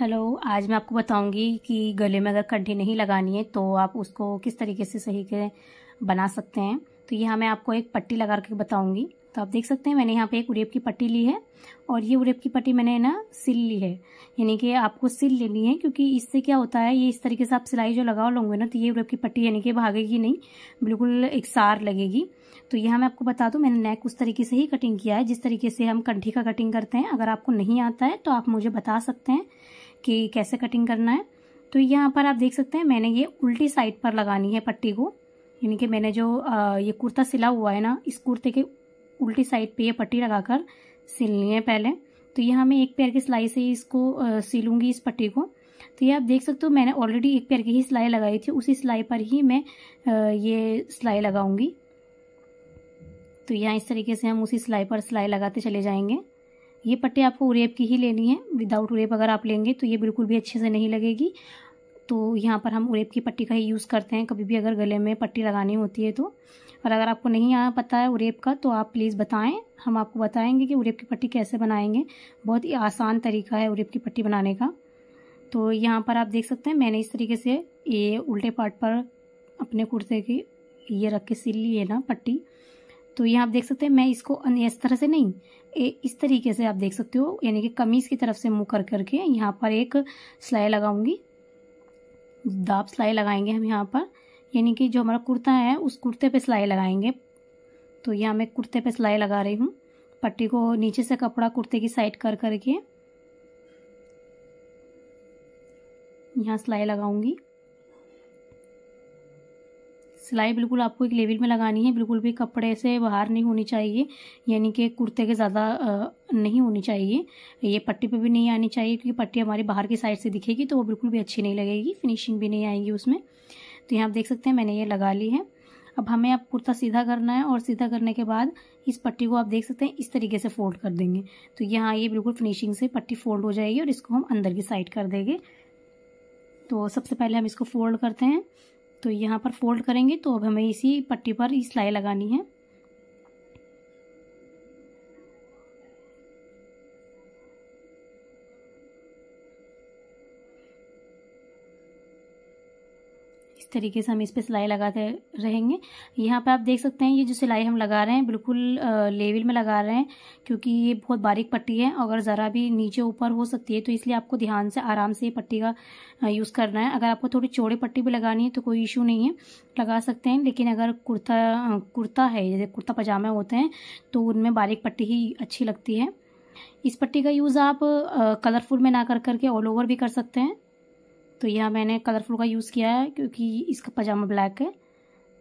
hello आज मैं आपको बताऊंगी कि गले में अगर कंठी नहीं लगानी है तो आप उसको किस तरीके से सही के बना सकते हैं तो यहाँ मैं आपको एक पट्टी लगा के बताऊंगी तो आप देख सकते हैं मैंने यहाँ पे एक उरेप की पट्टी ली है और ये उरेप की पट्टी मैंने ना सिल ली है यानी कि आपको सिल लेनी है क्योंकि इससे क्या होता है ये इस तरीके से आप सिलाई जो लगा लोगे ना तो ये उरेप की पट्टी यानी कि भागेगी नहीं बिल्कुल एक सार लगेगी तो यहाँ मैं आपको बता दूँ मैंने नेक उस तरीके से ही कटिंग किया है जिस तरीके से हम कंठी का कटिंग करते हैं अगर आपको नहीं आता है तो आप मुझे बता सकते हैं कि कैसे कटिंग करना है तो यहाँ पर आप देख सकते हैं मैंने ये उल्टी साइड पर लगानी है पट्टी को यानी कि मैंने जो ये कुर्ता सिला हुआ है ना इस कुर्ते के उल्टी साइड पे ये पट्टी लगाकर सिलनी है पहले तो यहाँ मैं एक पैर की सिलाई से इसको सिलूँगी इस पट्टी को तो ये आप देख सकते हो मैंने ऑलरेडी एक पैर की ही सिलाई लगाई थी उसी सिलाई पर ही मैं ये सिलाई लगाऊंगी तो यहाँ इस तरीके से हम उसी सिलाई पर सिलाई लगाते चले जाएंगे ये पट्टी आपको उरेप की ही लेनी है विदाउट उरेप अगर आप लेंगे तो ये बिल्कुल भी अच्छे से नहीं लगेगी तो यहाँ पर हम उरेप की पट्टी का ही यूज़ करते हैं कभी भी अगर गले में पट्टी लगानी होती है तो और अगर आपको नहीं आ पता है उरेप का तो आप प्लीज़ बताएं हम आपको बताएंगे कि उरेप की पट्टी कैसे बनाएंगे बहुत ही आसान तरीका है उरेप की पट्टी बनाने का तो यहाँ पर आप देख सकते हैं मैंने इस तरीके से ये उल्टे पार्ट पर अपने कुर्ते की ये रख के सिल ली है ना पट्टी तो ये आप देख सकते हैं मैं इसको इस तरह से नहीं इस तरीके से आप देख सकते हो यानी कि कमीज़ की तरफ से मुँह कर करके यहाँ पर एक सिलाई लगाऊंगी दाप सिलाई लगाएंगे हम यहाँ पर यानी कि जो हमारा कुर्ता है उस कुर्ते पे सिलाई लगाएंगे तो यहाँ मैं कुर्ते पे सिलाई लगा रही हूँ पट्टी को नीचे से कपड़ा कुर्ते की साइड कर करके यहाँ सिलाई लगाऊंगी सिलाई बिल्कुल आपको एक लेवल में लगानी है बिल्कुल भी कपड़े से बाहर नहीं होनी चाहिए यानी कि कुर्ते के ज़्यादा नहीं होनी चाहिए ये पट्टी पे भी नहीं आनी चाहिए क्योंकि पट्टी हमारी बाहर की साइड से दिखेगी तो वो बिल्कुल भी अच्छी नहीं लगेगी फिनिशिंग भी नहीं आएगी उसमें तो यहाँ आप देख सकते हैं मैंने ये लगा ली है अब हमें अब कुर्ता सीधा करना है और सीधा करने के बाद इस पट्टी को आप देख सकते हैं इस तरीके से फोल्ड कर देंगे तो यहाँ ये बिल्कुल फिनिशिंग से पट्टी फोल्ड हो जाएगी और इसको हम अंदर की साइड कर देंगे तो सबसे पहले हम इसको फोल्ड करते हैं तो यहाँ पर फोल्ड करेंगे तो अब हमें इसी पट्टी पर सिलाई लगानी है इस तरीके से हम इस पर सिलाई लगाते रहेंगे यहाँ पर आप देख सकते हैं ये जो सिलाई हम लगा रहे हैं बिल्कुल लेवल में लगा रहे हैं क्योंकि ये बहुत बारीक पट्टी है अगर ज़रा भी नीचे ऊपर हो सकती है तो इसलिए आपको ध्यान से आराम से ये पट्टी का यूज़ करना है अगर आपको थोड़ी चौड़ी पट्टी भी लगानी है तो कोई इशू नहीं है लगा सकते हैं लेकिन अगर कुर्ता कुर्ता है जैसे कुर्ता पजामा होते हैं तो उनमें बारीक पट्टी ही अच्छी लगती है इस पट्टी का यूज़ आप कलरफुल में ना कर करके ऑल ओवर भी कर सकते हैं तो यहाँ मैंने कलरफुल का यूज़ किया है क्योंकि इसका पजामा ब्लैक है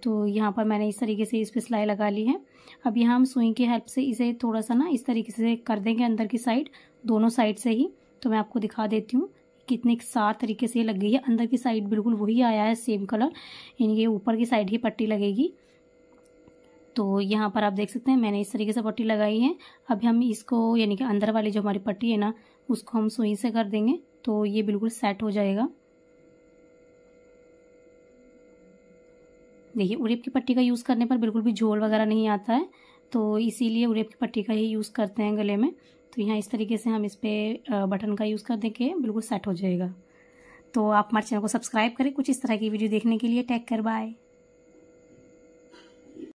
तो यहाँ पर मैंने इस तरीके से इस पर सिलाई लगा ली है अब यहाँ हम सुई की हेल्प से इसे थोड़ा सा ना इस तरीके से कर देंगे अंदर की साइड दोनों साइड से ही तो मैं आपको दिखा देती हूँ कितने सार तरीके से ये लग गई है अंदर की साइड बिल्कुल वही आया है सेम कलर यानी कि ऊपर की साइड ही पट्टी लगेगी तो यहाँ पर आप देख सकते हैं मैंने इस तरीके से पट्टी लगाई है अब हम इसको यानी कि अंदर वाली जो हमारी पट्टी है ना उसको हम सुई से कर देंगे तो ये बिल्कुल सेट हो जाएगा देखिए उरेप की पट्टी का यूज़ करने पर बिल्कुल भी झोल वगैरह नहीं आता है तो इसीलिए उरेप की पट्टी का ही यूज़ करते हैं गले में तो यहाँ इस तरीके से हम इस पर बटन का यूज़ कर देंगे बिल्कुल सेट हो जाएगा तो आप हमारे चैनल को सब्सक्राइब करें कुछ इस तरह की वीडियो देखने के लिए टैग कर बाय